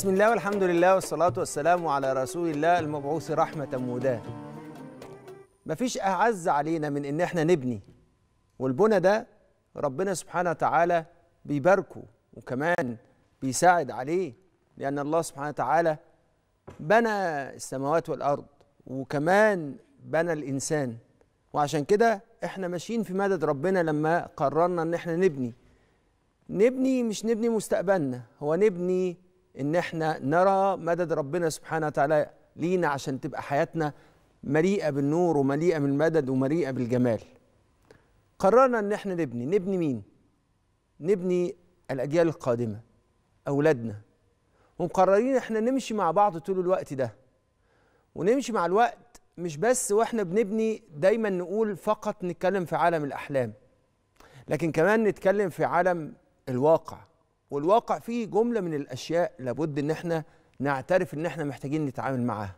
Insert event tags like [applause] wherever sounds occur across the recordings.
بسم الله والحمد لله والصلاة والسلام على رسول الله المبعوث رحمة مهداة مفيش أعز علينا من إن إحنا نبني والبنى ده ربنا سبحانه وتعالى بيباركه وكمان بيساعد عليه لأن الله سبحانه وتعالى بنى السماوات والأرض وكمان بنى الإنسان وعشان كده إحنا ماشيين في مدد ربنا لما قررنا إن إحنا نبني نبني مش نبني مستقبلنا هو نبني ان احنا نرى مدد ربنا سبحانه وتعالى لينا عشان تبقى حياتنا مليئه بالنور ومليئه بالمدد ومليئه بالجمال قررنا ان احنا نبني نبني مين نبني الاجيال القادمه اولادنا ومقررين احنا نمشي مع بعض طول الوقت ده ونمشي مع الوقت مش بس واحنا بنبني دايما نقول فقط نتكلم في عالم الاحلام لكن كمان نتكلم في عالم الواقع والواقع فيه جملة من الأشياء لابد إن إحنا نعترف إن إحنا محتاجين نتعامل معاها.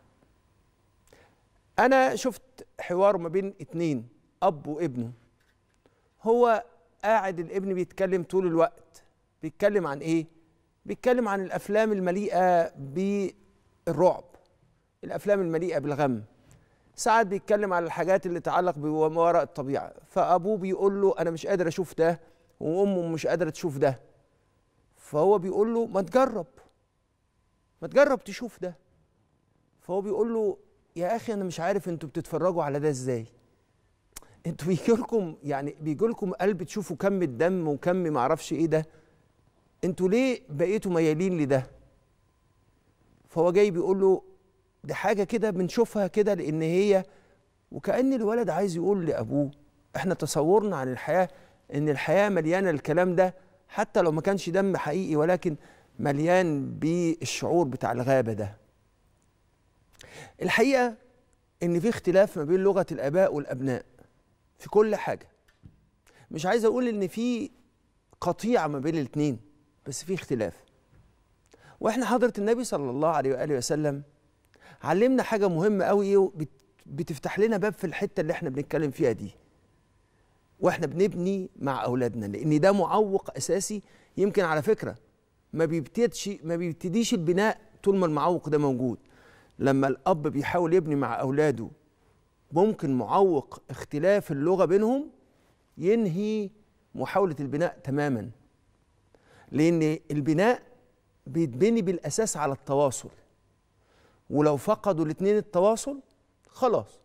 أنا شفت حوار ما بين اتنين أب وابنه. هو قاعد الابن بيتكلم طول الوقت. بيتكلم عن إيه؟ بيتكلم عن الأفلام المليئة بالرعب. الأفلام المليئة بالغم. ساعات بيتكلم على الحاجات اللي تتعلق بما وراء الطبيعة. فأبوه بيقول له أنا مش قادر أشوف ده وأمه مش قادرة تشوف ده. فهو بيقول له ما تجرب ما تجرب تشوف ده فهو بيقول له يا اخي انا مش عارف انتوا بتتفرجوا على ده ازاي انتوا بيجي لكم يعني بيجي لكم قلب تشوفوا كم الدم وكم ما اعرفش ايه ده انتوا ليه بقيتوا ميالين لده فهو جاي بيقول له دي حاجه كده بنشوفها كده لان هي وكان الولد عايز يقول لابوه احنا تصورنا عن الحياه ان الحياه مليانه الكلام ده حتى لو ما كانش دم حقيقي ولكن مليان بالشعور بتاع الغابة ده الحقيقة إن في اختلاف ما بين لغة الآباء والأبناء في كل حاجة مش عايز أقول إن في قطيعة ما بين الاتنين بس في اختلاف وإحنا حضرة النبي صلى الله عليه وآله وسلم علمنا حاجة مهمة قوي بتفتح لنا باب في الحتة اللي إحنا بنتكلم فيها دي واحنا بنبني مع اولادنا لان ده معوق اساسي يمكن على فكره ما بيبتديش ما بيبتديش البناء طول ما المعوق ده موجود لما الاب بيحاول يبني مع اولاده ممكن معوق اختلاف اللغه بينهم ينهي محاوله البناء تماما لان البناء بيتبني بالاساس على التواصل ولو فقدوا الاثنين التواصل خلاص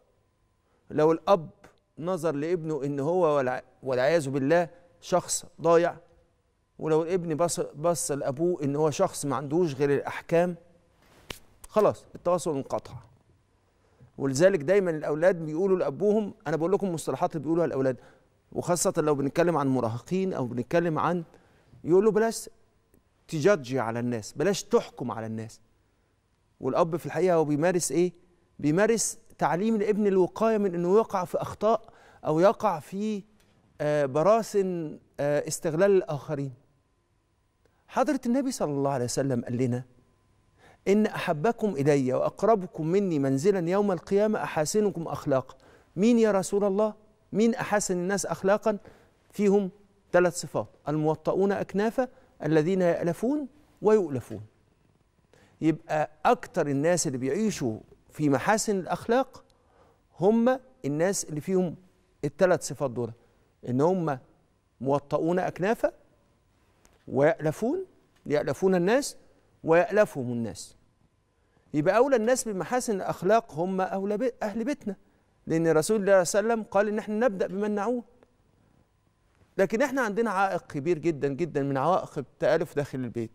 لو الاب نظر لابنه ان هو والعياذ بالله شخص ضايع ولو الابن بص بص لابوه ان هو شخص ما عندوش غير الاحكام خلاص التواصل انقطع ولذلك دايما الاولاد بيقولوا لابوهم انا بقول لكم مصطلحات اللي بيقولوها الاولاد وخاصه لو بنتكلم عن مراهقين او بنتكلم عن يقولوا بلاش تجادجي على الناس بلاش تحكم على الناس والاب في الحقيقه هو بيمارس ايه بيمارس تعليم الابن الوقايه من انه يقع في اخطاء او يقع في آه، براسن آه، استغلال الاخرين حضره النبي صلى الله عليه وسلم قال لنا ان احبكم الي واقربكم مني منزلا يوم القيامه احاسنكم اخلاقا مين يا رسول الله مين احسن الناس اخلاقا فيهم ثلاث صفات الموطؤون اكنافا الذين يالفون ويؤلفون يبقى اكتر الناس اللي بيعيشوا في محاسن الأخلاق هم الناس اللي فيهم الثلاث صفات دول إن هم موطؤون أكنافا ويألفون يألفون الناس ويألفهم الناس يبقى أولى الناس بمحاسن الأخلاق هم أولى بي أهل بيتنا لأن رسول الله صلى الله عليه وسلم قال إن احنا نبدأ بمن نعود لكن احنا عندنا عائق كبير جدا جدا من عوائق التآلف داخل البيت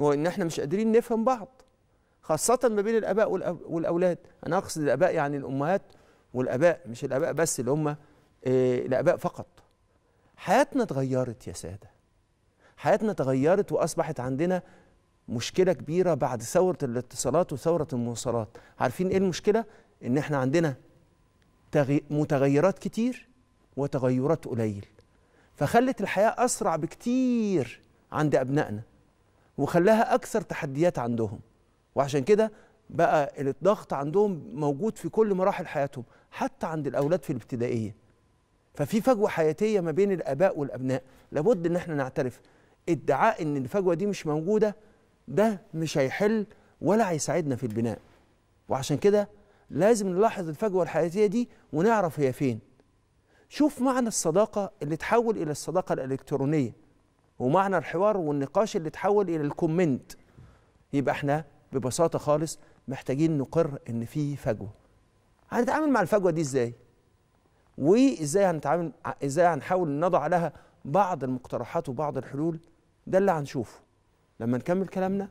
هو إن احنا مش قادرين نفهم بعض خاصة ما بين الآباء والأولاد أنا أقصد الآباء يعني الأمهات والآباء مش الآباء بس اللي هم آه، الآباء فقط حياتنا اتغيرت يا سادة حياتنا اتغيرت وأصبحت عندنا مشكلة كبيرة بعد ثورة الاتصالات وثورة المواصلات عارفين إيه المشكلة؟ إن إحنا عندنا متغيرات كتير وتغيرات قليل فخلت الحياة أسرع بكتير عند أبنائنا وخلاها أكثر تحديات عندهم وعشان كده بقى الضغط عندهم موجود في كل مراحل حياتهم حتى عند الاولاد في الابتدائيه ففي فجوه حياتيه ما بين الاباء والابناء لابد ان احنا نعترف ادعاء ان الفجوه دي مش موجوده ده مش هيحل ولا هيساعدنا في البناء وعشان كده لازم نلاحظ الفجوه الحياتيه دي ونعرف هي فين شوف معنى الصداقه اللي تحول الى الصداقه الالكترونيه ومعنى الحوار والنقاش اللي تحول الى الكومنت يبقى احنا ببساطه خالص محتاجين نقر ان في فجوه هنتعامل مع الفجوه دي ازاي وازاي هنتعامل ازاي هنحاول نضع لها بعض المقترحات وبعض الحلول ده اللي هنشوفه لما نكمل كلامنا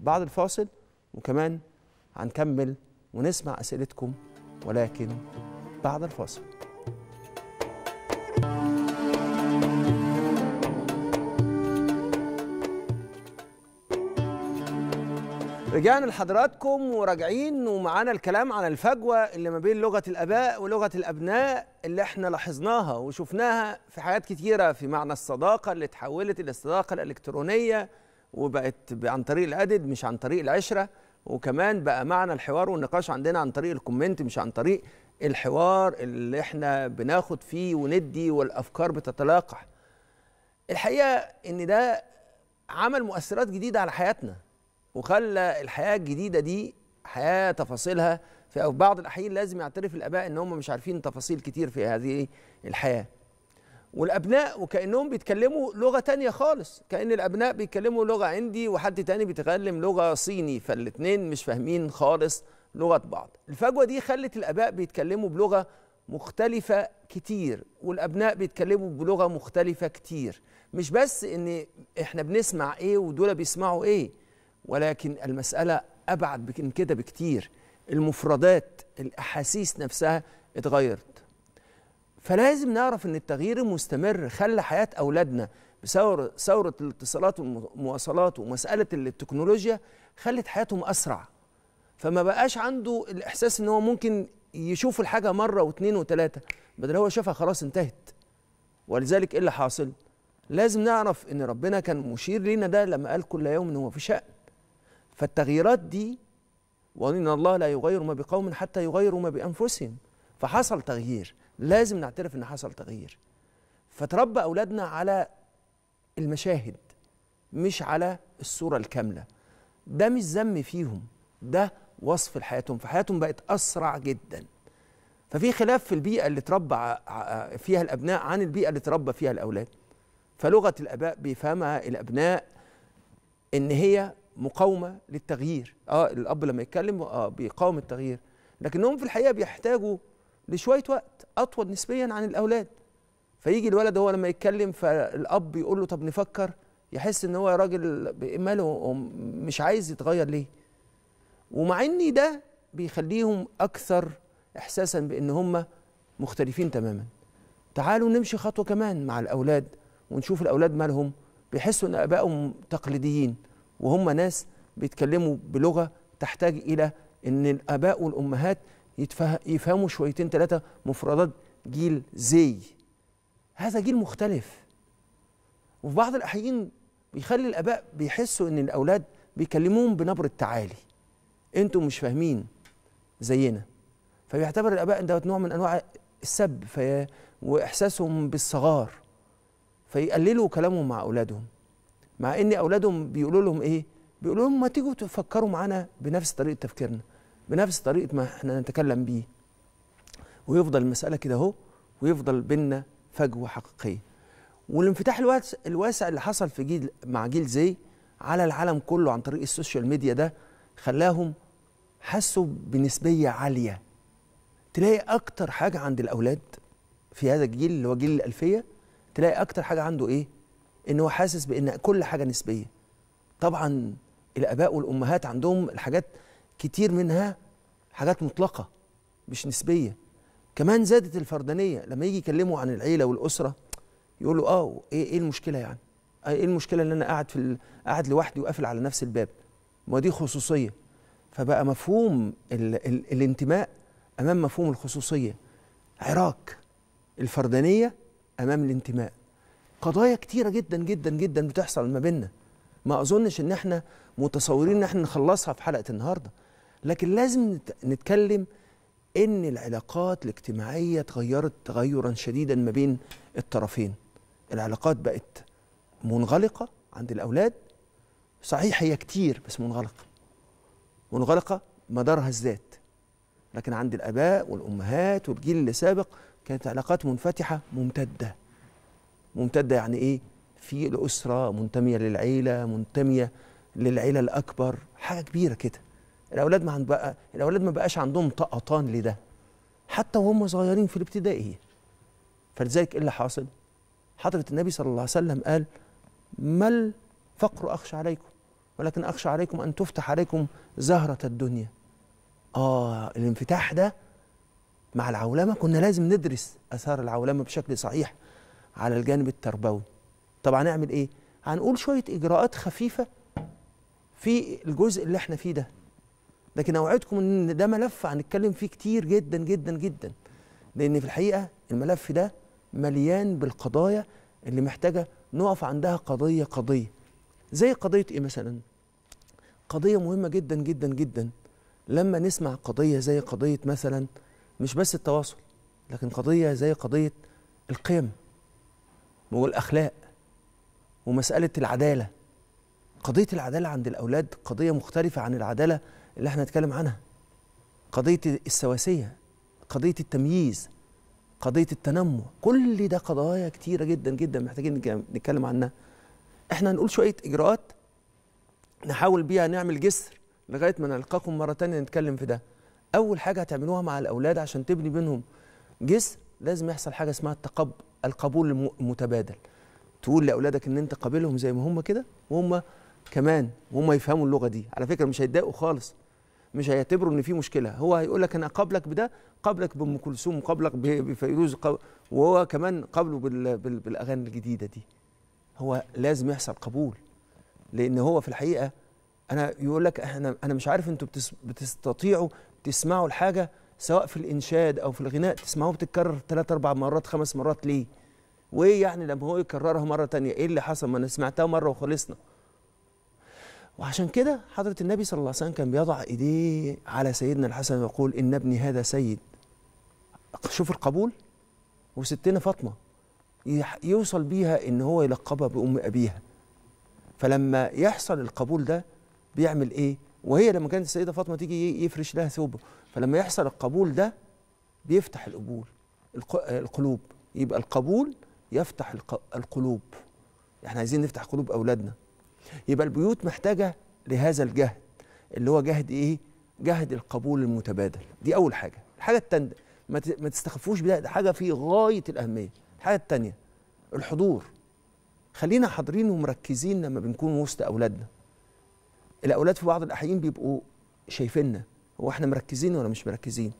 بعد الفاصل وكمان هنكمل ونسمع اسئلتكم ولكن بعد الفاصل رجعنا لحضراتكم وراجعين ومعانا الكلام عن الفجوه اللي ما بين لغه الاباء ولغه الابناء اللي احنا لاحظناها وشفناها في حاجات كتيره في معنى الصداقه اللي تحولت الى الصداقه الالكترونيه وبقت عن طريق الادد مش عن طريق العشره وكمان بقى معنى الحوار والنقاش عندنا عن طريق الكومنت مش عن طريق الحوار اللي احنا بناخد فيه وندي والافكار بتتلاقح الحقيقه ان ده عمل مؤثرات جديده على حياتنا وخلى الحياه الجديده دي حياه تفاصيلها في بعض الاحيان لازم يعترف الاباء ان هم مش عارفين تفاصيل كتير في هذه الحياه والابناء وكانهم بيتكلموا لغه تانية خالص كان الابناء بيتكلموا لغه عندي وحد تاني بيتكلم لغه صيني فالاثنين مش فاهمين خالص لغه بعض الفجوه دي خلت الاباء بيتكلموا بلغه مختلفه كتير والابناء بيتكلموا بلغه مختلفه كتير مش بس ان احنا بنسمع ايه ودول بيسمعوا ايه ولكن المسألة أبعد من كده بكتير المفردات الأحاسيس نفسها اتغيرت فلازم نعرف ان التغيير المستمر خلى حياه اولادنا بثوره ثوره الاتصالات والمواصلات ومساله التكنولوجيا خلت حياتهم اسرع فما بقاش عنده الاحساس ان هو ممكن يشوف الحاجه مره واثنين وثلاثه بدل هو شافها خلاص انتهت ولذلك ايه اللي حاصل لازم نعرف ان ربنا كان مشير لينا ده لما قال كل يوم هو في شأن فالتغييرات دي وان الله لا يغير ما بقوم حتى يغيروا ما بانفسهم فحصل تغيير لازم نعترف ان حصل تغيير فتربى اولادنا على المشاهد مش على الصوره الكامله ده مش ذم فيهم ده وصف لحياتهم فحياتهم بقت اسرع جدا ففي خلاف في البيئه اللي تربى فيها الابناء عن البيئه اللي تربى فيها الاولاد فلغه الاباء بيفهمها الابناء ان هي مقاومه للتغيير اه الاب لما يتكلم اه بيقاوم التغيير لكنهم في الحقيقه بيحتاجوا لشويه وقت اطول نسبيا عن الاولاد فيجي الولد هو لما يتكلم فالاب يقول له طب نفكر يحس ان هو راجل ماله مش عايز يتغير ليه ومع ان ده بيخليهم اكثر احساسا بان هم مختلفين تماما تعالوا نمشي خطوه كمان مع الاولاد ونشوف الاولاد مالهم بيحسوا ان ابائهم تقليديين وهم ناس بيتكلموا بلغه تحتاج الى ان الاباء والامهات يفهموا شويتين ثلاثه مفردات جيل زي هذا جيل مختلف وفي بعض الاحيان بيخلي الاباء بيحسوا ان الاولاد بيكلموهم بنبره تعالي أنتم مش فاهمين زينا فبيعتبر الاباء ده نوع من انواع السب في واحساسهم بالصغار فيقللوا كلامهم مع اولادهم مع ان اولادهم بيقولوا لهم ايه بيقولوا لهم ما تيجوا تفكروا معانا بنفس طريقه تفكيرنا بنفس طريقه ما احنا نتكلم بيه ويفضل المساله كده اهو ويفضل بينا فجوه حقيقيه والانفتاح الواسع, الواسع اللي حصل في جيل مع جيل زي على العالم كله عن طريق السوشيال ميديا ده خلاهم حسوا بنسبيه عاليه تلاقي اكتر حاجه عند الاولاد في هذا الجيل اللي هو جيل الالفيه تلاقي اكتر حاجه عنده ايه ان هو حاسس بان كل حاجه نسبيه طبعا الاباء والامهات عندهم الحاجات كتير منها حاجات مطلقه مش نسبيه كمان زادت الفردانيه لما يجي يكلموا عن العيله والاسره يقولوا اه ايه ايه المشكله يعني آه، ايه المشكله ان انا قاعد في قاعد لوحدي وقافل على نفس الباب ما دي خصوصيه فبقى مفهوم الـ الـ الانتماء امام مفهوم الخصوصيه عراك الفردانيه امام الانتماء قضايا كتيره جدا جدا جدا بتحصل ما بيننا ما اظنش ان احنا متصورين ان احنا نخلصها في حلقه النهارده لكن لازم نتكلم ان العلاقات الاجتماعيه اتغيرت تغيرا شديدا ما بين الطرفين العلاقات بقت منغلقه عند الاولاد صحيح هي كتير بس منغلقه منغلقه مدارها الذات لكن عند الاباء والامهات والجيل اللي سابق كانت علاقات منفتحه ممتده ممتده يعني ايه في الاسره منتميه للعيله منتميه للعيله الاكبر حاجه كبيره كده الاولاد ما بقى الاولاد ما بقاش عندهم طقطان لده حتى وهم صغيرين في الابتدائية فلذلك ايه اللي حاصل حضره النبي صلى الله عليه وسلم قال ما الفقر اخشى عليكم ولكن اخشى عليكم ان تفتح عليكم زهره الدنيا اه الانفتاح ده مع العولمه كنا لازم ندرس اثار العولمه بشكل صحيح على الجانب التربوي طب هنعمل ايه هنقول شويه اجراءات خفيفه في الجزء اللي احنا فيه ده لكن اوعدكم ان ده ملف هنتكلم فيه كتير جدا جدا جدا لان في الحقيقه الملف ده مليان بالقضايا اللي محتاجه نقف عندها قضيه قضيه زي قضيه ايه مثلا قضيه مهمه جدا جدا جدا لما نسمع قضيه زي قضيه مثلا مش بس التواصل لكن قضيه زي قضيه القيم والاخلاق ومساله العداله قضيه العداله عند الاولاد قضيه مختلفه عن العداله اللي احنا نتكلم عنها قضيه السواسيه قضيه التمييز قضيه التنمر كل ده قضايا كتيره جدا جدا محتاجين نتكلم عنها احنا هنقول شويه اجراءات نحاول بيها نعمل جسر لغايه ما نلقاكم مره تانية نتكلم في ده اول حاجه هتعملوها مع الاولاد عشان تبني بينهم جسر لازم يحصل حاجه اسمها التقبل القبول المتبادل تقول لاولادك ان انت قابلهم زي ما هم كده وهم كمان وهم يفهموا اللغه دي على فكره مش هيتضايقوا خالص مش هيعتبروا ان في مشكله هو هيقول لك انا قابلك بده قابلك بام كلثوم قابلك بفيروز وهو كمان قابله بالاغاني الجديده دي هو لازم يحصل قبول لان هو في الحقيقه انا يقول لك انا انا مش عارف انتوا بتستطيعوا تسمعوا الحاجه سواء في الانشاد او في الغناء تسمعوه بتتكرر ثلاث اربع مرات خمس مرات ليه وايه يعني لما هو يكررها مره تانية ايه اللي حصل ما انا سمعتها مره وخلصنا وعشان كده حضرة النبي صلى الله عليه وسلم كان بيضع ايديه على سيدنا الحسن ويقول ان ابني هذا سيد شوف القبول وستنا فاطمه يوصل بيها ان هو يلقبها بام ابيها فلما يحصل القبول ده بيعمل ايه وهي لما كانت السيده فاطمه تيجي يفرش لها ثوبه فلما يحصل القبول ده بيفتح القبول القلوب يبقى القبول يفتح القلوب احنا عايزين نفتح قلوب اولادنا يبقى البيوت محتاجه لهذا الجهد اللي هو جهد ايه جهد القبول المتبادل دي اول حاجه الحاجه الثانيه ما تستخفوش بده ده حاجه في غايه الاهميه الحاجه الثانيه الحضور خلينا حاضرين ومركزين لما بنكون وسط اولادنا الاولاد في بعض الاحيان بيبقوا شايفيننا هو احنا مركزين ولا مش مركزين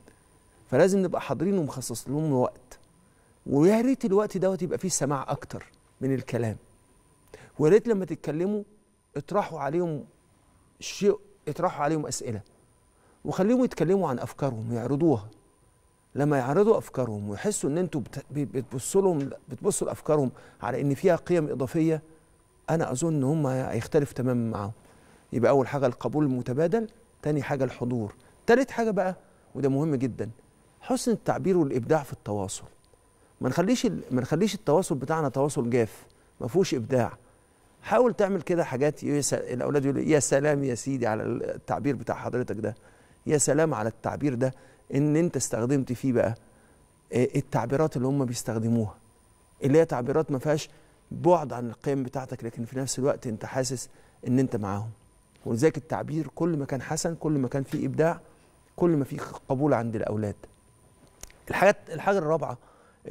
فلازم نبقى حاضرين ومخصص لهم وقت ويا ريت الوقت دوت يبقى فيه سماع اكتر من الكلام ويا ريت لما تتكلموا اطرحوا عليهم شيء اطرحوا عليهم اسئله وخليهم يتكلموا عن افكارهم يعرضوها لما يعرضوا افكارهم ويحسوا ان انتوا بتبصوا لهم بتبصوا لافكارهم على ان فيها قيم اضافيه انا اظن ان هم هيختلف تماما معاهم يبقى اول حاجه القبول المتبادل تاني حاجه الحضور تالت حاجه بقى وده مهم جدا حسن التعبير والابداع في التواصل ما نخليش ما نخليش التواصل بتاعنا تواصل جاف ما فيهوش ابداع حاول تعمل كده حاجات الاولاد يقولوا يا سلام يا سيدي على التعبير بتاع حضرتك ده يا سلام على التعبير ده ان انت استخدمت فيه بقى التعبيرات اللي هم بيستخدموها اللي هي تعبيرات ما فيهاش بعد عن القيم بتاعتك لكن في نفس الوقت انت حاسس ان انت معاهم ولذلك التعبير كل ما كان حسن كل ما كان فيه ابداع كل ما في قبول عند الاولاد الحاجات الحاجه الرابعه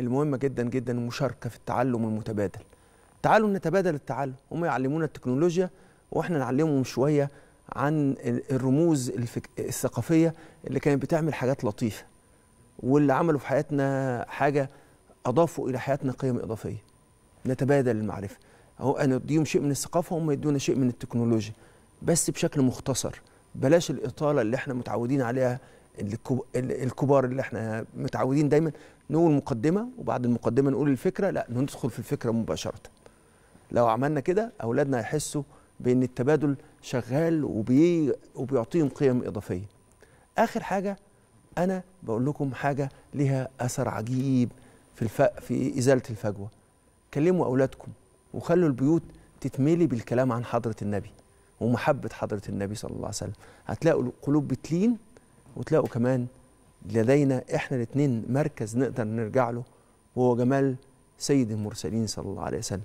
المهمه جدا جدا المشاركه في التعلم المتبادل تعالوا نتبادل التعلم هم يعلمونا التكنولوجيا واحنا نعلمهم شويه عن الرموز الفك... الثقافيه اللي كانت بتعمل حاجات لطيفه واللي عملوا في حياتنا حاجه اضافوا الى حياتنا قيم اضافيه نتبادل المعرفه اهو انا اديهم شيء من الثقافه وهم يدونا شيء من التكنولوجيا بس بشكل مختصر بلاش الاطاله اللي احنا متعودين عليها الكبار اللي احنا متعودين دايما نقول مقدمه وبعد المقدمه نقول الفكره لا ندخل في الفكره مباشره لو عملنا كده اولادنا هيحسوا بان التبادل شغال وبي وبيعطيهم قيم اضافيه اخر حاجه انا بقول لكم حاجه ليها اثر عجيب في الف... في ازاله الفجوه كلموا اولادكم وخلوا البيوت تتملي بالكلام عن حضره النبي ومحبة حضرة النبي صلى الله عليه وسلم هتلاقوا القلوب بتلين وتلاقوا كمان لدينا احنا الاثنين مركز نقدر نرجع له وهو جمال سيد المرسلين صلى الله عليه وسلم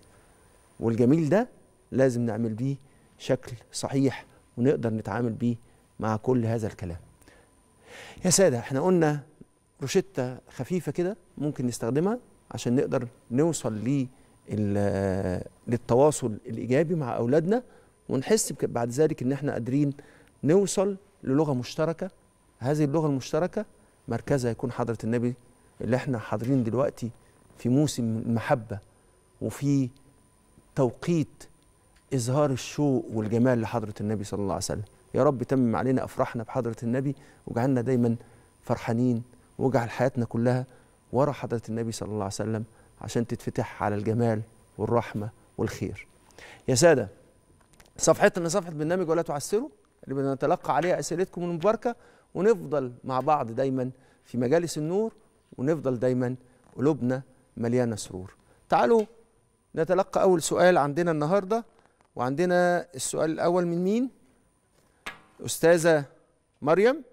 والجميل ده لازم نعمل بيه شكل صحيح ونقدر نتعامل بيه مع كل هذا الكلام يا سادة احنا قلنا روشتة خفيفة كده ممكن نستخدمها عشان نقدر نوصل للتواصل الإيجابي مع أولادنا ونحس بعد ذلك ان احنا قادرين نوصل للغه مشتركه هذه اللغه المشتركه مركزها يكون حضره النبي اللي احنا حاضرين دلوقتي في موسم المحبه وفي توقيت اظهار الشوق والجمال لحضره النبي صلى الله عليه وسلم يا رب تمم علينا افراحنا بحضره النبي واجعلنا دايما فرحانين واجعل حياتنا كلها ورا حضره النبي صلى الله عليه وسلم عشان تتفتح على الجمال والرحمه والخير يا ساده صفحتنا صفحه برنامج ولا تعسروا اللي بنتلقى عليها اسئلتكم المباركه ونفضل مع بعض دايما في مجالس النور ونفضل دايما قلوبنا مليانه سرور. تعالوا نتلقى اول سؤال عندنا النهارده وعندنا السؤال الاول من مين؟ استاذه مريم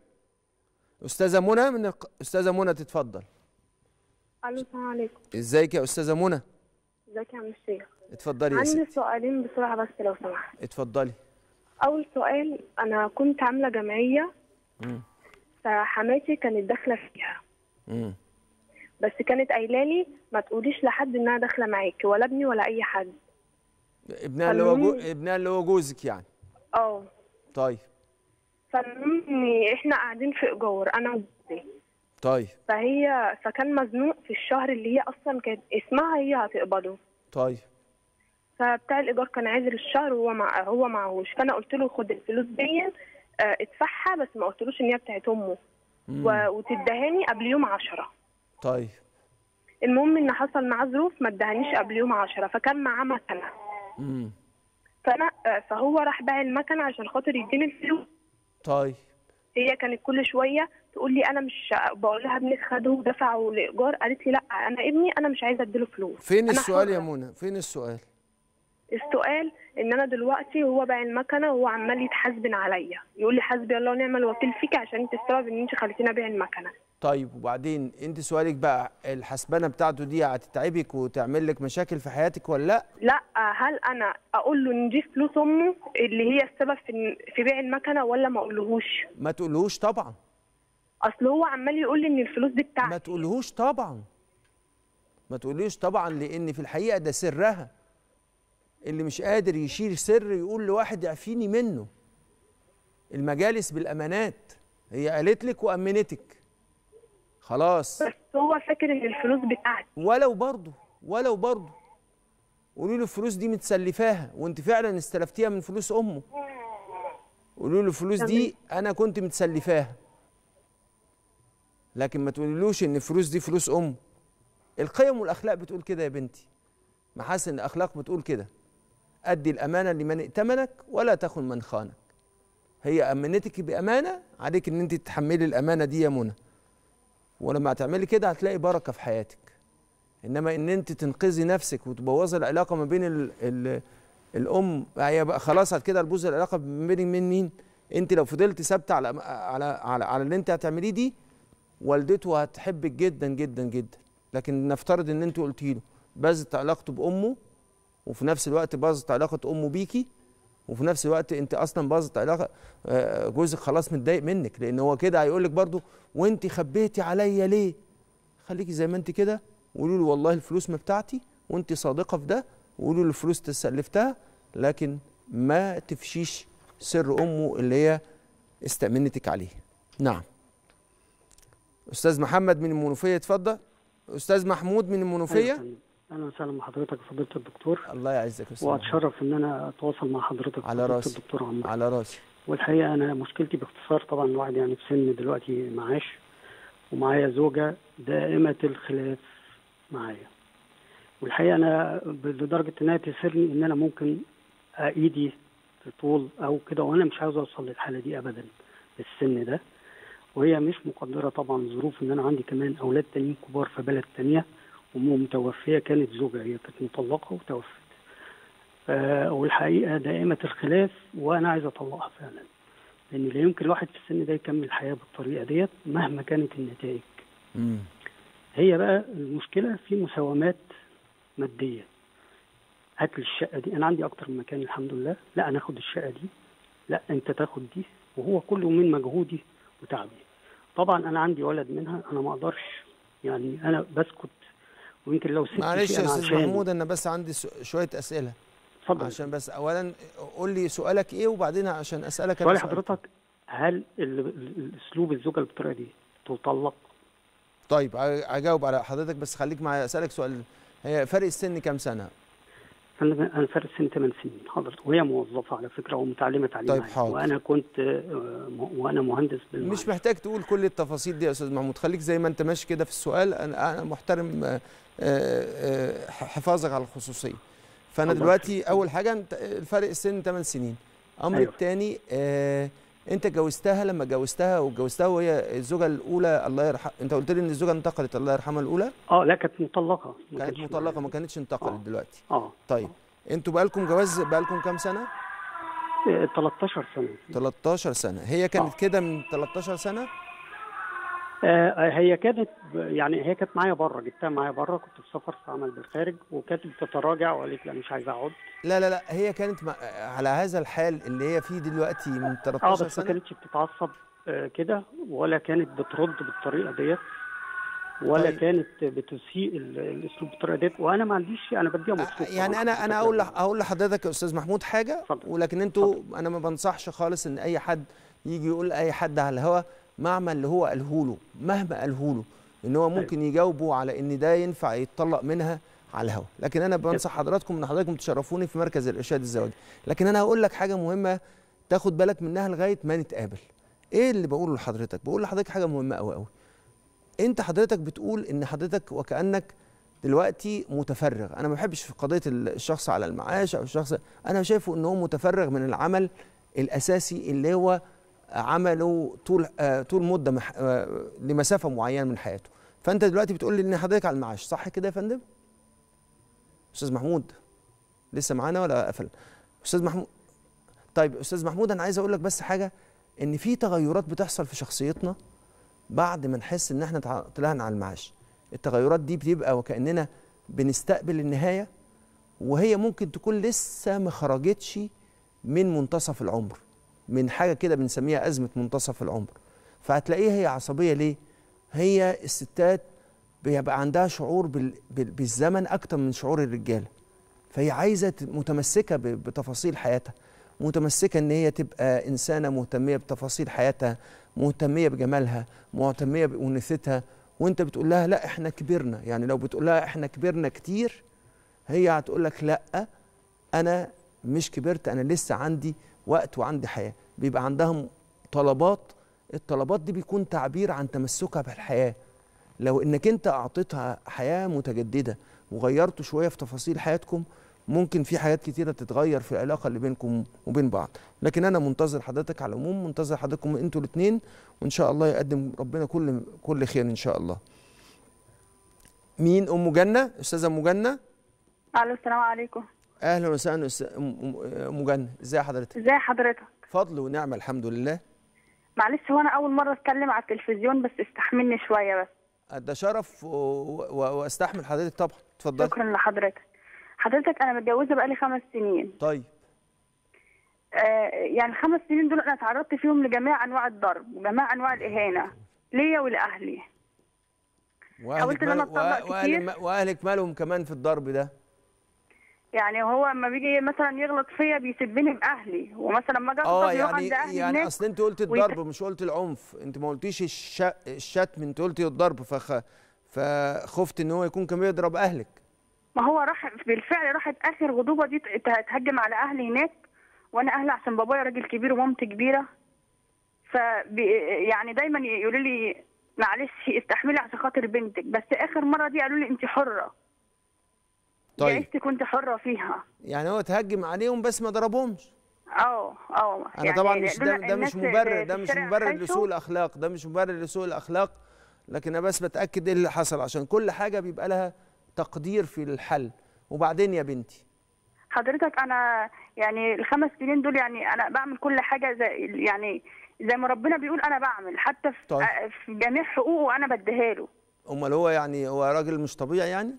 استاذه منى من استاذه منى تتفضل. الو السلام عليكم. ازيك يا استاذه منى؟ ازيك يا عم الشيخ؟ اتفضلي يا ستي عندي سؤالين بسرعه بس لو سمحت اتفضلي اول سؤال انا كنت عامله جمعيه امم فحماتي كانت داخله فيها امم بس كانت قايله لي ما تقوليش لحد انها داخله معاكي ولا ابني ولا اي حد ابنها اللي هو جو... ابنها اللي هو جوزك يعني اه طيب فالمهم احنا قاعدين في ايجار انا وجوزي طيب فهي فكان مزنوق في الشهر اللي هي اصلا كانت اسمها هي هتقبضه طيب فبتاع الايجار كان عازل الشهر وهو مع هو معهوش فانا قلت له خد الفلوس دي آه، ادفعها بس ما قلتلوش ان هي بتاعت امه وتدهاني قبل يوم 10 طيب المهم ان حصل معاه ظروف ما ادهانيش قبل يوم 10 فكان معاه مكنه امم فانا آه، فهو راح باع المكنه عشان خاطر يديني الفلوس طيب هي كانت كل شويه تقول لي انا مش بقول لها ابنك خده ودفعه لايجار قالت لي لا انا ابني انا مش عايزه اديله فلوس فين السؤال يا منى فين السؤال السؤال ان انا دلوقتي هو باع المكنه وهو عمال يتحاسبن عليا يقول لي حسبي الله ونعم الوكيل فيك عشان انت السبب ان انت خليتينا بيع المكنه طيب وبعدين انت سؤالك بقى الحسبانه بتاعته دي هتتعبك وتعمل لك مشاكل في حياتك ولا لا؟ لا هل انا اقول له ان دي فلوس امه اللي هي السبب في في بيع المكنه ولا ما اقولهوش؟ ما تقولهوش طبعا اصل هو عمال يقول لي ان الفلوس دي بتاعتي ما تقولهوش طبعا ما تقوليش طبعا لان في الحقيقه ده سرها اللي مش قادر يشيل سر يقول لواحد يعفيني منه المجالس بالامانات هي قالت لك وامنتك خلاص بس هو فاكر ان الفلوس بتاعتي ولو برضه ولو برضه قولوا له الفلوس دي متسلفاها وانت فعلا استلفتيها من فلوس امه قولوا له الفلوس دي انا كنت متسلفاها لكن ما تقولوش ان الفلوس دي فلوس امه القيم والاخلاق بتقول كده يا بنتي محاسن الاخلاق بتقول كده أدي الأمانة لمن ائتمنك ولا تخن من خانك هي أمنتك بأمانة عليك إن أنت تحملي الأمانة دي يا منى ولما هتعملي كده هتلاقي بركة في حياتك إنما إن أنت تنقذي نفسك وتبوظي العلاقة ما بين ال ال الأم هي بقى خلاص كده تبوظ العلاقة ما بين مين مين أنت لو فضلت ثابتة على على على, على اللي أنت هتعمليه دي والدته هتحبك جدا جدا جدا لكن نفترض إن أنت قلتي له باظت علاقته بأمه وفي نفس الوقت باظت علاقه امه بيكي وفي نفس الوقت انت اصلا باظت علاقه آه، جوزك خلاص متضايق منك لان هو كده هيقول لك برضه وانت خبيتي عليا ليه؟ خليكي زي ما انت كده وقولوا له والله الفلوس ما بتاعتي وانت صادقه في ده وقولوا له الفلوس تسلفتها لكن ما تفشيش سر امه اللي هي استأمنتك عليه. نعم. استاذ محمد من المنوفيه اتفضل. استاذ محمود من المنوفيه أيوة، اهلا وسهلا بحضرتك وفضيله فضيله الدكتور الله يعزك يا استاذ واتشرف ان انا اتواصل مع حضرتك على راسي الدكتور عمر على راسي والحقيقه انا مشكلتي باختصار طبعا الواحد يعني في سن دلوقتي معاش ومعايا زوجه دائمه الخلاف معايا والحقيقه انا لدرجه انها تسرني ان انا ممكن ايدي طول او كده وانا مش عايز اوصل للحاله دي ابدا السن ده وهي مش مقدره طبعا ظروف ان انا عندي كمان اولاد تانيين كبار في بلد تانيه أمه متوفية كانت زوجة هي كانت مطلقة وتوفت آه، والحقيقة دائمة الخلاف وأنا عايز أطلقها فعلا لأن لا يمكن الواحد في السن ده يكمل الحياة بالطريقة ديت مهما كانت النتائج مم. هي بقى المشكلة في مساومات مادية هات لي الشقة دي أنا عندي أكتر من مكان الحمد لله لا أنا آخد الشقة دي لا أنت تاخد دي وهو كله من مجهودي وتعبي طبعا أنا عندي ولد منها أنا ما أقدرش يعني أنا بسكت ويمكن لو سبت معلش يا استاذ محمود انا بس عندي شويه اسئله اتفضل عشان بس اولا قول لي سؤالك ايه وبعدين عشان اسالك سؤال حضرتك هل اسلوب الزوجه بالطريقه دي تطلق طيب اجاوب على حضرتك بس خليك معايا اسالك سؤال هي فرق السن كام سنه انا فارق سن 8 سنين حضرتك وهي موظفه على فكره ومتعلمه تعليم طيب حاضر. وانا كنت آه، وانا مهندس بالمعنى. مش محتاج تقول كل التفاصيل دي يا استاذ محمود خليك زي ما انت ماشي كده في السؤال انا محترم آه، آه، حفاظك على الخصوصيه فانا دلوقتي اول حاجه الفرق السن 8 سنين الامر أيوة. الثاني انت جوزتها لما جوزتها وجوزتها وهي الزوجه الاولى الله يرحم انت قلت لي ان الزوجه انتقلت الله يرحمها الاولى اه لا كانت مطلقه كانت مطلقه ما كانتش انتقلت آه. دلوقتي اه طيب آه. انتوا بقالكم جواز بقالكم كام سنه 13 آه، سنه 13 سنه هي كانت آه. كده من 13 سنه آه، آه، هي كانت يعني هي كانت معايا بره جبتها معايا بره كنت في سفر في عمل بالخارج وكانت بتتراجع وقالت لا مش عايزه اقعد لا لا لا هي كانت على هذا الحال اللي هي فيه دلوقتي من 13 سنه آه،, اه بس ما كانتش بتتعصب كده ولا كانت بترد بالطريقه ديت ولا طيب. كانت بتسيء الاسلوب بالطريقه ديت وانا ما عنديش انا بديها مبسوط يعني انا انا اقول اقول لحضرتك يا استاذ محمود حاجه فضل. ولكن انتوا انا ما بنصحش خالص ان اي حد يجي يقول اي حد على الهوا معمل اللي هو قاله له مهما قاله له ان هو أيوة. ممكن يجاوبه على ان ده ينفع يتطلق منها على الهواء لكن انا بنصح حضراتكم ان حضراتكم تشرفوني في مركز الارشاد الزواجي لكن انا هقول لك حاجه مهمه تاخد بالك منها لغايه ما نتقابل ايه اللي بقوله لحضرتك بقول لحضرتك حاجه مهمه قوي قوي انت حضرتك بتقول ان حضرتك وكانك دلوقتي متفرغ انا ما بحبش في قضيه الشخص على المعاش او الشخص انا شايفه ان هو متفرغ من العمل الاساسي اللي هو عمله طول آه، طول مده مح... آه، لمسافه معينه من حياته فانت دلوقتي بتقول لي ان حضرتك على المعاش صح كده يا فندم استاذ محمود لسه معانا ولا قفل استاذ محمود طيب استاذ محمود انا عايز اقول لك بس حاجه ان في تغيرات بتحصل في شخصيتنا بعد ما نحس ان احنا طلعنا على المعاش التغيرات دي بتبقى وكاننا بنستقبل النهايه وهي ممكن تكون لسه ما خرجتش من منتصف العمر من حاجه كده بنسميها ازمه منتصف العمر فهتلاقيها هي عصبيه ليه هي الستات بيبقى عندها شعور بالزمن اكتر من شعور الرجاله فهي عايزه متمسكه بتفاصيل حياتها متمسكه ان هي تبقى انسانه مهتميه بتفاصيل حياتها مهتميه بجمالها مهتميه بانوثتها وانت بتقول لها لا احنا كبرنا يعني لو بتقول لها احنا كبرنا كتير هي هتقول لك لا انا مش كبرت انا لسه عندي وقت وعندي حياه بيبقى عندهم طلبات الطلبات دي بيكون تعبير عن تمسكها بالحياه لو انك انت اعطيتها حياه متجدده وغيرت شويه في تفاصيل حياتكم ممكن في حاجات كتيره تتغير في العلاقه اللي بينكم وبين بعض لكن انا منتظر حضرتك على العموم منتظر حضرتكم انتوا الاثنين وان شاء الله يقدم ربنا كل كل خير ان شاء الله مين ام جنه استاذه ام جنه الو السلام عليكم اهلا وسهلا ام آه، جنى ازي حضرتك ازي حضرتك فضل ونعمه الحمد لله معلش هو انا اول مره اتكلم على التلفزيون بس استحملني شويه بس ده شرف واستحمل حضرتك طبعا اتفضلي شكرا لحضرتك حضرتك انا متجوزه بقالي خمس سنين طيب آه يعني خمس سنين دول انا تعرضت فيهم لجميع انواع الضرب وجميع انواع الاهانه ليا ولاهلي حاولت ان انا اتطلق كتير واهلك مالهم كمان في الضرب ده يعني هو لما بيجي مثلا يغلط فيا بيسبني باهلي ومثلا ما اجي اه يعني أهلي يعني اصل انت قلت الضرب ويت... مش قلت العنف انت ما قلتيش الش... الشتم انت قلتي الضرب فخ... فخفت ان هو يكون كان بيضرب اهلك ما هو راح بالفعل راحت اخر غضوبه دي تهجم على اهلي هناك وانا اهلي عشان بابايا راجل كبير ومامتي كبيره ف يعني دايما يقولوا لي معلش استحملي عشان خاطر بنتك بس اخر مره دي قالوا لي انت حره طيب يا كنت حره فيها يعني هو تهجم عليهم بس ما ضربهمش اه اه انا يعني طبعا مش ده, ده مش مبرر ده مش مبرر لسوء الاخلاق ده مش مبرر لسوء الاخلاق لكن انا بس بتاكد ايه اللي حصل عشان كل حاجه بيبقى لها تقدير في الحل وبعدين يا بنتي حضرتك انا يعني الخمس سنين دول يعني انا بعمل كل حاجه زي يعني زي ما ربنا بيقول انا بعمل حتى في, طيب. في جميع حقوقه انا بديها له امال هو يعني هو راجل مش طبيعي يعني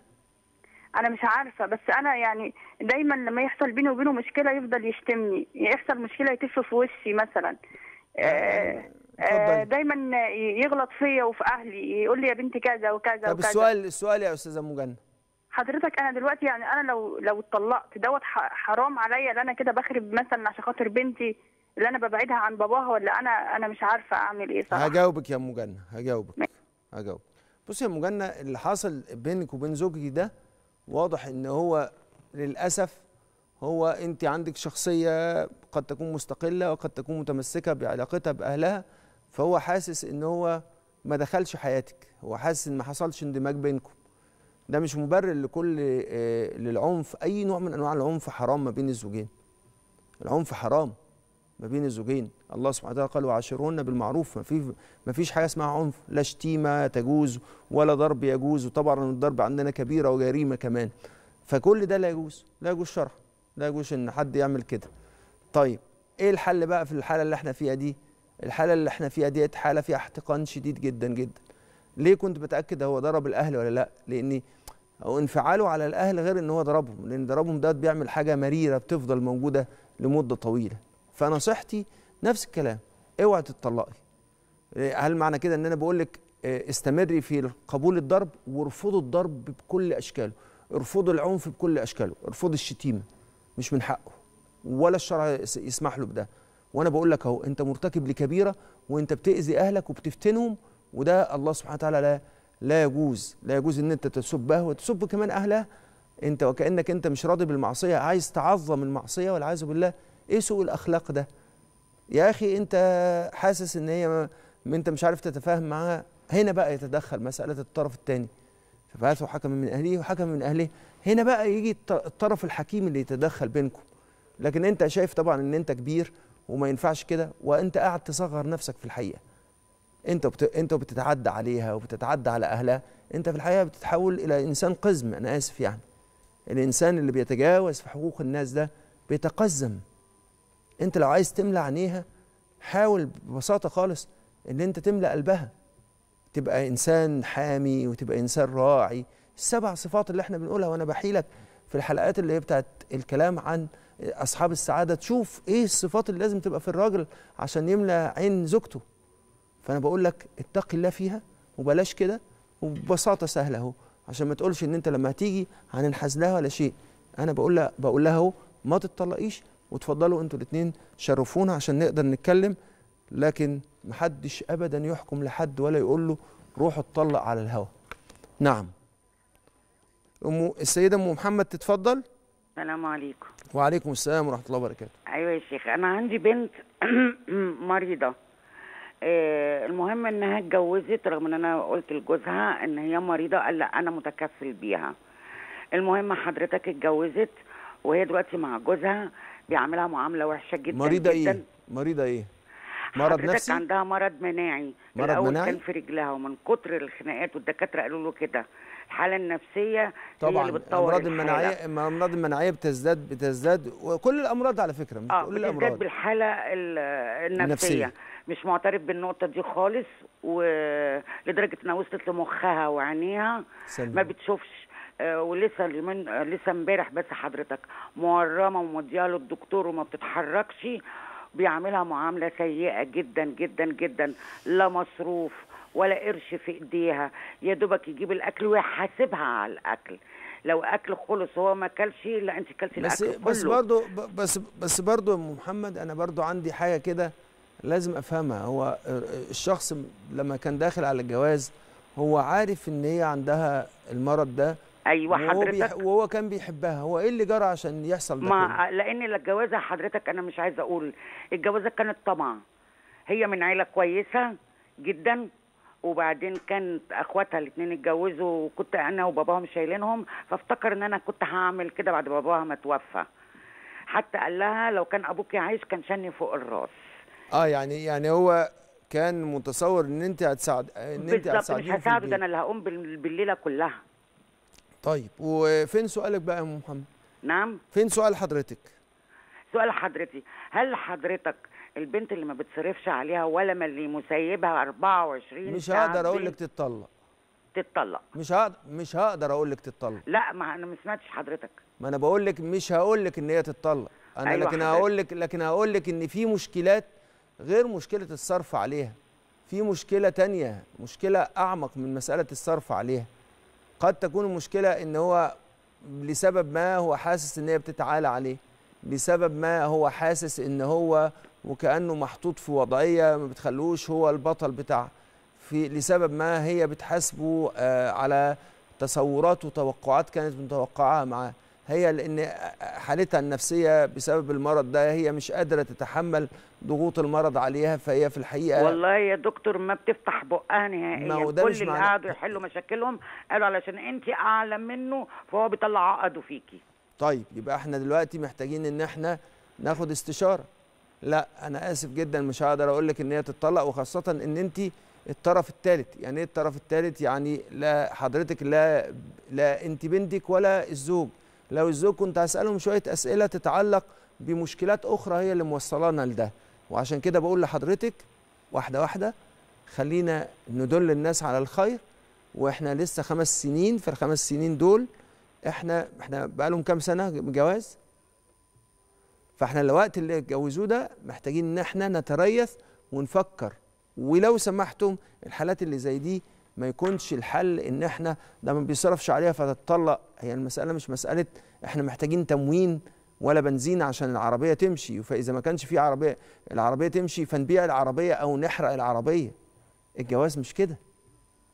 انا مش عارفه بس انا يعني دايما لما يحصل بيني وبينه مشكله يفضل يشتمني يحصل مشكله يتف في وشي مثلا آه, آه،, آه، دايما يغلط فيا وفي اهلي يقول لي يا بنتي كذا وكذا طب وكذا طب السؤال السؤال يا استاذه مجنة حضرتك انا دلوقتي يعني انا لو لو اتطلقت دوت حرام عليا ان انا كده بخرب مثلا عشان خاطر بنتي اللي انا ببعدها عن باباها ولا انا انا مش عارفه اعمل ايه صراحه هجاوبك يا ام جنة هجاوبك هجاوبك بصي يا ام جنة اللي حاصل بينك وبين زوجك ده واضح ان هو للاسف هو انت عندك شخصيه قد تكون مستقله وقد تكون متمسكه بعلاقتها باهلها فهو حاسس ان هو ما دخلش حياتك هو حاسس ان ما حصلش اندماج بينكم ده مش مبرر لكل آه، للعنف اي نوع من انواع العنف حرام ما بين الزوجين العنف حرام ما بين الزوجين الله سبحانه وتعالى قال وعاشرهن بالمعروف ما في ما فيش حاجه اسمها عنف لا شتيمه تجوز ولا ضرب يجوز وطبعا الضرب عندنا كبيره وجريمه كمان فكل ده لا يجوز لا يجوز شرع لا يجوز ان حد يعمل كده طيب ايه الحل بقى في الحاله اللي احنا فيها دي الحاله اللي احنا فيها ديت حاله فيها احتقان شديد جدا جدا ليه كنت بتاكد هو ضرب الاهل ولا لا لان او انفعاله على الاهل غير ان هو ضربهم لان ضربهم ده بيعمل حاجه مريره بتفضل موجوده لمده طويله فنصيحتي نفس الكلام اوعي تتطلقي إيه، هل معنى كده ان انا بقول لك إيه، استمري في قبول الضرب وارفضوا الضرب بكل اشكاله ارفضوا العنف بكل اشكاله ارفضوا الشتيمه مش من حقه ولا الشرع يسمح له بده وانا بقول لك اهو انت مرتكب لكبيره وانت بتاذي اهلك وبتفتنهم وده الله سبحانه وتعالى لا لا يجوز لا يجوز ان انت تسبها وتسب كمان اهلها انت وكانك انت مش راضي بالمعصيه عايز تعظم المعصيه والعياذ بالله ايه سوء الاخلاق ده يا اخي انت حاسس ان هي انت مش عارف تتفاهم معاها هنا بقى يتدخل مساله الطرف الثاني فبعثوا حكم من اهله وحكم من اهله هنا بقى يجي الطرف الحكيم اللي يتدخل بينكم لكن انت شايف طبعا ان انت كبير وما ينفعش كده وانت قاعد تصغر نفسك في الحقيقه انت بت... انت بتتعدى عليها وبتتعدى على اهلها انت في الحقيقه بتتحول الى انسان قزم انا اسف يعني الانسان اللي بيتجاوز في حقوق الناس ده بيتقزم انت لو عايز تملى عينيها حاول ببساطه خالص ان انت تملى قلبها تبقى انسان حامي وتبقى انسان راعي السبع صفات اللي احنا بنقولها وانا بحيلك في الحلقات اللي هي بتاعت الكلام عن اصحاب السعاده تشوف ايه الصفات اللي لازم تبقى في الراجل عشان يملى عين زوجته فانا بقول لك اتقي الله فيها وبلاش كده وببساطه سهله اهو عشان ما تقولش ان انت لما هتيجي هننحاز لها ولا شيء انا بقول لها بقول لها اهو ما تتطلقيش وتفضلوا انتوا الاثنين شرفونا عشان نقدر نتكلم لكن محدش ابدا يحكم لحد ولا يقول له روح اتطلق على الهوا نعم ام السيده ام محمد تتفضل السلام عليكم وعليكم السلام ورحمه الله وبركاته ايوه يا شيخ انا عندي بنت [coughs] مريضه آه، المهم انها اتجوزت رغم ان انا قلت لجوزها ان هي مريضه قال لا انا متكفل بيها المهم حضرتك اتجوزت وهي دلوقتي مع جوزها بيعاملها معامله وحشه جدا مريضه إيه؟ جدا. ايه مريضه ايه مرض نفسي عندها مرض مناعي مرض الأول مناعي كان في رجلها ومن كتر الخناقات والدكاتره قالوا له كده الحاله النفسيه طبعا الامراض المناعيه الامراض المناعيه بتزداد بتزداد وكل الامراض على فكره مش آه كل بتزداد بالحاله النفسيه, النفسية. مش معترف بالنقطه دي خالص ولدرجه انها وصلت لمخها وعينيها ما بتشوفش آه، ولسه اليومين آه، لسه امبارح بس حضرتك مورمه ومدياله الدكتور وما بتتحركش بيعملها معامله سيئه جدا جدا جدا لا مصروف ولا قرش في ايديها يا دوبك يجيب الاكل ويحاسبها على الاكل لو اكل خلص هو ما اكلش لا انت كلتي الاكل بس كله بس برضه بس بس برضه يا ام محمد انا برضه عندي حاجه كده لازم افهمها هو آه، الشخص لما كان داخل على الجواز هو عارف ان هي عندها المرض ده ايوه وهو حضرتك بيح... وهو كان بيحبها هو ايه اللي جرى عشان يحصل ده ما لان الجوازه حضرتك انا مش عايزه اقول الجوازه كانت طمع هي من عيله كويسه جدا وبعدين كانت اخواتها الاثنين اتجوزوا وكنت انا وباباهم شايلينهم فافتكر ان انا كنت هعمل كده بعد باباها ما توفى حتى قال لها لو كان ابوكي عايش كان شني فوق الراس اه يعني يعني هو كان متصور ان انت هتساعد ان انت هتساعديه بالظبط مش هساعده ده انا اللي هقوم بالليله كلها طيب وفين سؤالك بقى يا ام محمد نعم فين سؤال حضرتك سؤال حضرتي هل حضرتك البنت اللي ما بتصرفش عليها ولا ما اللي مسيبها 24 مش هقدر اقول لك تتطلق تتطلق مش هقدر مش هقدر اقول لك تتطلق لا ما انا ما سمعتش حضرتك ما انا بقول لك مش هقول لك ان هي تتطلق انا أيوة لكن هقول لك لكن هقول لك ان في مشكلات غير مشكله الصرف عليها في مشكله تانية مشكله اعمق من مساله الصرف عليها قد تكون المشكله ان هو لسبب ما هو حاسس ان هي بتتعالى عليه لسبب ما هو حاسس ان هو وكانه محطوط في وضعيه ما بتخلوش هو البطل بتاعها في لسبب ما هي بتحاسبه آه، على تصورات وتوقعات كانت متوقعاها معاه هي لأن حالتها النفسية بسبب المرض ده هي مش قادرة تتحمل ضغوط المرض عليها فهي في الحقيقة والله يا دكتور ما بتفتح بقها نهائيا كل اللي قعدوا يحلوا مشاكلهم قالوا علشان أنت أعلى منه فهو بيطلع عقده فيكي طيب يبقى احنا دلوقتي محتاجين ان احنا ناخد استشاره لا انا اسف جدا مش هقدر اقول لك ان هي تتطلق وخاصه ان انت الطرف الثالث يعني ايه الطرف الثالث يعني لا حضرتك لا لا انت بنتك ولا الزوج لو الزوج كنت هسألهم شوية أسئلة تتعلق بمشكلات أخرى هي اللي موصلانا لده وعشان كده بقول لحضرتك واحدة واحدة خلينا ندل الناس على الخير واحنا لسه خمس سنين في الخمس سنين دول احنا احنا بقالهم كام سنه جواز فاحنا الوقت اللي اتجوزوه ده محتاجين ان احنا نتريث ونفكر ولو سمحتم الحالات اللي زي دي ما يكونش الحل ان احنا ده ما بيصرفش عليها فتتطلق هي المساله مش مساله احنا محتاجين تموين ولا بنزين عشان العربيه تمشي فاذا ما كانش في عربيه العربيه تمشي فنبيع العربيه او نحرق العربيه الجواز مش كده